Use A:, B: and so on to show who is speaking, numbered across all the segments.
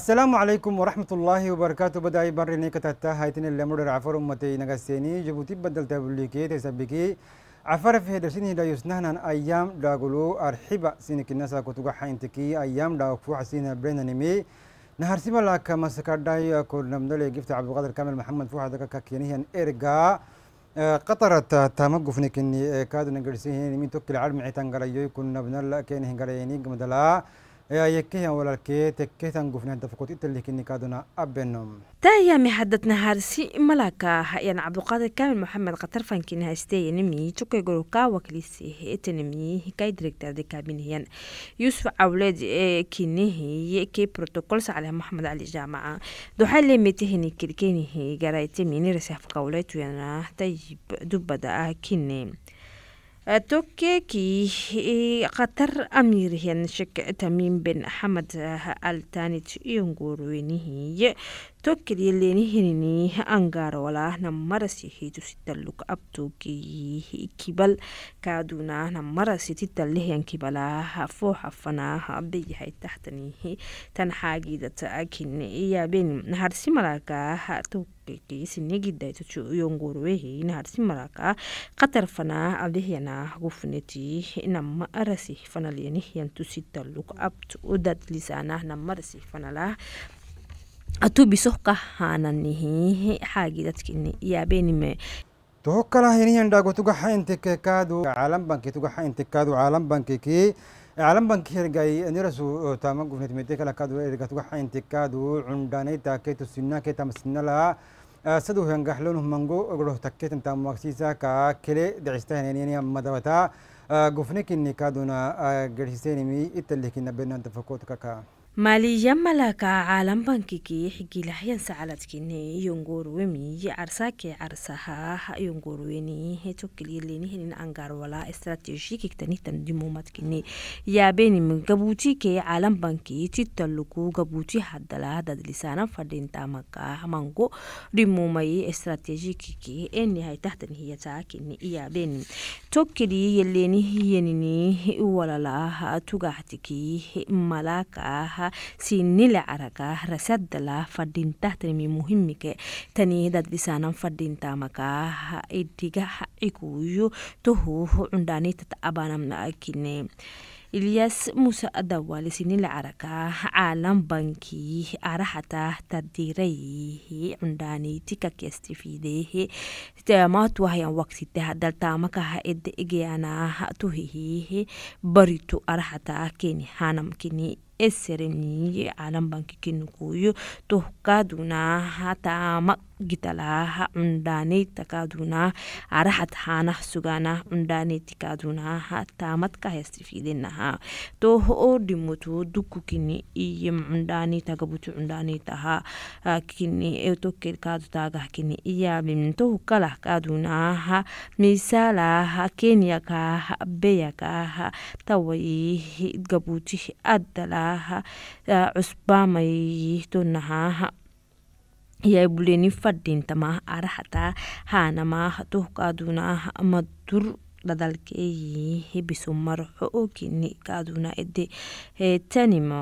A: السلام عليكم ورحمة الله وبركاته بداي يبرني كتاتا هايتين اللي مرر عفر أمتي نغسيني جبوتي بدل تبليكي تسبكي عفر في هدرسين دا يسنهنا أيام قلو أرحبا سينك الناس كتوغا حينتكي أيام داغفو حسين برينا نمي نهار سيما لك مسكر داي كل نمدلي قفت عبد القادر كامل محمد كاكينيه ان إرقا قطرة تامقف نكني كادو نقرسيهن نمي توكي العلم عيتان غريو يكون نبنال كينيه غريني قمدلا يا يكيه ولا الكي تكيه تنقفنا دفقوت إنت اللي كني كادونا أبنهم
B: تايا محدد نهارسي ملاكا يعني عبد القادر كامل محمد قطر فانكين هاستي نمي تشوكي جروكا وكليسي هيت نمي هكاي دريكتر دي كابين كابينيان يوسف أولاد هي كي بروتوكول على محمد علي جامعة دو حال كلكيني هي غرايتي ميني رسيح في قولات تايب دوبادا كيني تركيا قطر أمير هي تميم بن حمد التاني ينقروينه tokkid yelleeni hinini angara wala namarasihitusitalluk abtuki ikibal kaaduna namarasititalehian kibala foo xafana abeyahay taxtanihi tan hagi xaagidata akin iyaabeen harsi malaka tukikisinegidaytucuyongoruwehin harsi malaka qatar fana abehyana gufneti nama arasih fanalenihian tusitalluk abt udad lisanah namarasih fanalah atubisoh kahananihihe xaagidadkini yaabenime
A: tuhu kala hiriyandhago tugaxa intekaadu caalam banki tugaxa intekaadu caalam bankiki caalam banki hergay nirasu taama gubnetmete kala kaadu erga tugaxa intekaadu cundhanay taake tusinake tamasinala sadu hengaxlonu mango ogdoh takketan taamuaqsiisa kaa kele dhicista henenenia madabata gufnikinni kaaduna garhisenimi italihkina benanta fakootka kaa
B: maaliyya malaka caalambankigii xigiilahayansacaladkini yongorweni arsaake arsaha yongorweni tokeliyelenihinin angarwala istratejikigtanitan dimumadkini yaabenim gabuutike caalambanki titaluku gabuuti hadala dadlisana fadhintamaka mango dhimumay istratejikiki enihaytahtanihiyatakini yaabenim tokeliyelenihyenini walalaha tugaxtiki malaka lahaa siinile caraga rasadala fadhintahtanimi muhimike tani dad dhisanan fadhintamakaha idiga haciguyo tohuho cundhanitata abanamna kine ilyas muse adawali sinile caraga caalam banki araxata tadirayihi cundhaaniiti kakestifideehe tamaatuahayan waqsiteha daltaamakaha ede egeyanah tuhihihe baritu araxata keni hanamkini esereni calambankikenguyu tohkaduna hatama gitalaha cundaneytakaduna arahat hanah sugana cundaneytikaduna tamadka haystifidenaha toho oo dhimoto dukukini iyem cundaneytagabutu cundaneytaha kini etokelkadu tagahkini iyabim tohukalahkaduna misalaha kenyakaha beyakaha tawaihi gabutihi adala ah cusbaamayihtonaha yaabuleni fadhintamaah arahataa haanamaah tohkaadunaah madur dhadalkeeyihibisomarxo okini kaaduna ede tanimo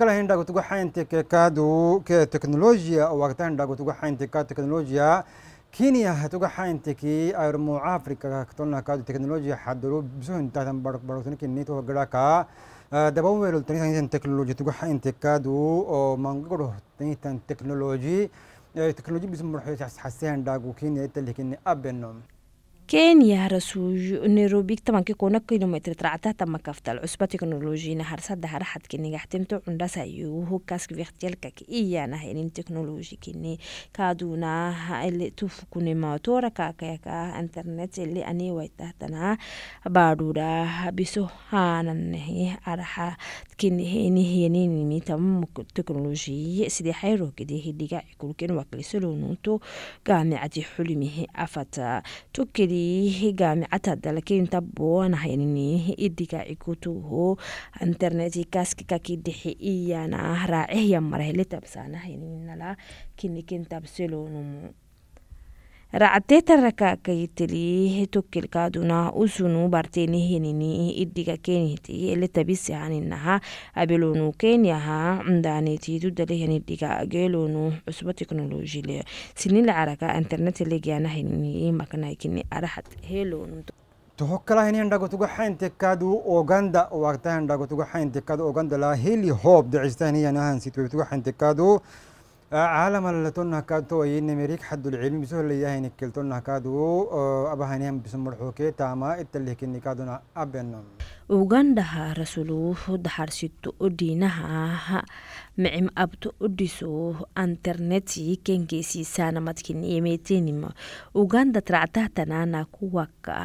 B: kala hindhagotugaxaynte
A: ke kaadu ke teknolojiya owagta hindhagotugaxaynte ka teknolojiya كينيا هتوجا حانت كي أرمو أفريقيا كتولنا كادو تكنولوجيا حدرو بسون تاتم بارك بارك تنك نيتو هجرا كا آه، دبوا ويلو تني تنين تكنولوجيا توجا حانت كادو مانغرو تني تن تكنولوجي آه، تكنولوجي بسم مرحلة حسين داغو كينيا تلي كينيا أبنهم
B: كينيا هرسوج نيروبيك تمان كي كونا كيلومتر ترعته تم كفت العصبة تكنولوجي نهار سد هر حد كني تمتو عند سايو هو كاسك فيختيل كي إيا نهين يعني تكنولوجيا كني كادونا اللي توفكون ما تورا كاكا كا انترنت اللي أني ويتهتنا بارورا بسو هانا نهي أرحا كني هيني هيني نمي تم تكنولوجي سيدي حيرو كدي هيدي كا كل كن وكلي سلونتو جامعة حلمه أفتا تكدي gaamicada dalakeynta idiga idigacigutuhu interneti kaskika kidixi iyana raacehya marahele tabsaanahaynala kinikin tabselonumu racatteeta raka kayitteli tokkelkaaduna usunu barteeni hinini iddiga keniti eletabisi haninaha abilonu keniyaha cundaanetitu dalehan iddiga geelonu cusba teknolojile sinilacaraka internetelegiana hinini makanaikini arahat heelonu
A: tohokala hini handagotuga xaintekadu oganda wagta handagotuga xaintekadu oganda la heli hoob dhicistan hiyanahan sitwebtuga xaintekadu عالم اللتون هكادو وين مريك حد العلم سهل لي هين كلتون هكادو أبهانيهم بسم الحوكي تاما التلهك النكادو أبنم
B: ugandhaha rasuuluhu daharsito dhiinaha micim abto udhiso anterneti kengeesiisaanamadkinimeytenima uganda tractahtanaana kuwaka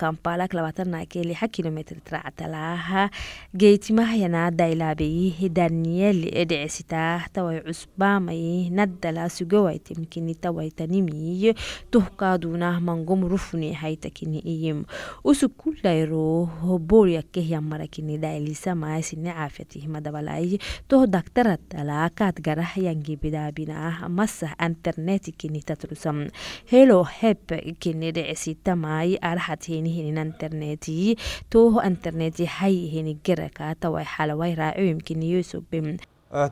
B: kampalak labatanake lixa kilometr tractalaha geytimahayana dailaabeyi daniel dhecesitaa taway cusbaamay naddala sugawaytemkini tawaytanimiy tuhkaaduna mangom rufuni haytakini iyim usug kulayro boria bakkeh yammarakini dhailisa maasini caafiyatihima dabalayi toh daktarat alaakaad garah yangi bidaabinaah masah anternetikini tatrusam helo heb kini dhicisitamaai araxadhinihin anternetii toh anterneti hayihini geraka tawai xalawai raacuyimkini yusubim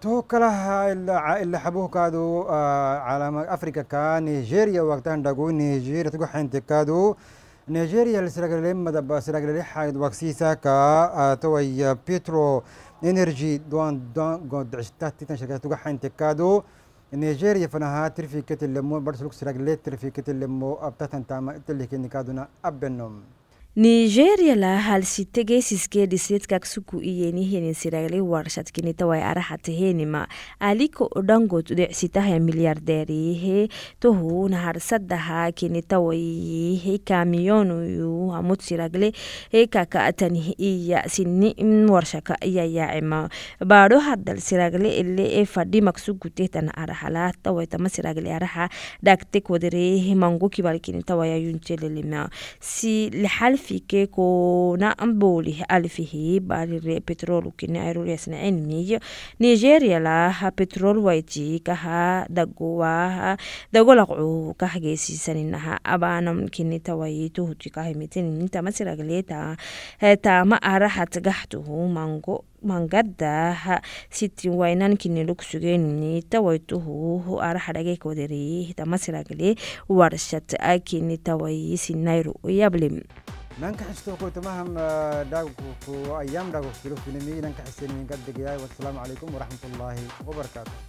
A: تو كلها إلا إلا حبوه كادو على أفريقيا كا نيجيريا وقتها ندقو نيجيريا تقول حين تكادو نيجيريا السرقلين مدبا سرقلين حايد وكسيسا كا توي بيترو انرجي دوان دوان قد عشتات تيتان شركات توقع حين تكادو نيجيريا فنها ترفيكت اللي مو برسلوك سرقلين ترفيكت اللي مو أبتاتا تاما اتلي كي نكادونا ابنهم
B: nigeria-la halsitegeesiskeedhiseedka kasuku iyeni helin siragli warshadkini tawai araxata aliko dhangood udhecsitaha milyaardeerihe tohu naharsadaha kini tawaihe kamiyonu hamud siragle hekaka iya sini warshaka iyayaacima baadho hadal siragle ile fadhima kasuku tehtana araxala tawai tama siragle araxa dhagtek si lixal trafique kuna mboli alifihi barire petrolu kini airuriasna enmiy nigeria lah petrol waiti kaha dagowaha dagolaqcu kahgeysiisaninaha abanam kini tawayi tuhuti kahimitinini tamasiragleeta eh, taama arahat gahtuhu mango mangadaha sitin wainankini lugsugeenini tawaituhu araxadhageka damasiragli warshat akini tawayisinayru yablim
A: nanka xisto kutamahan ah, ayam dhago filufinimi nanka xiseninkadegaya wasalaamu calaykum waraxmatullaahi wabarakaatu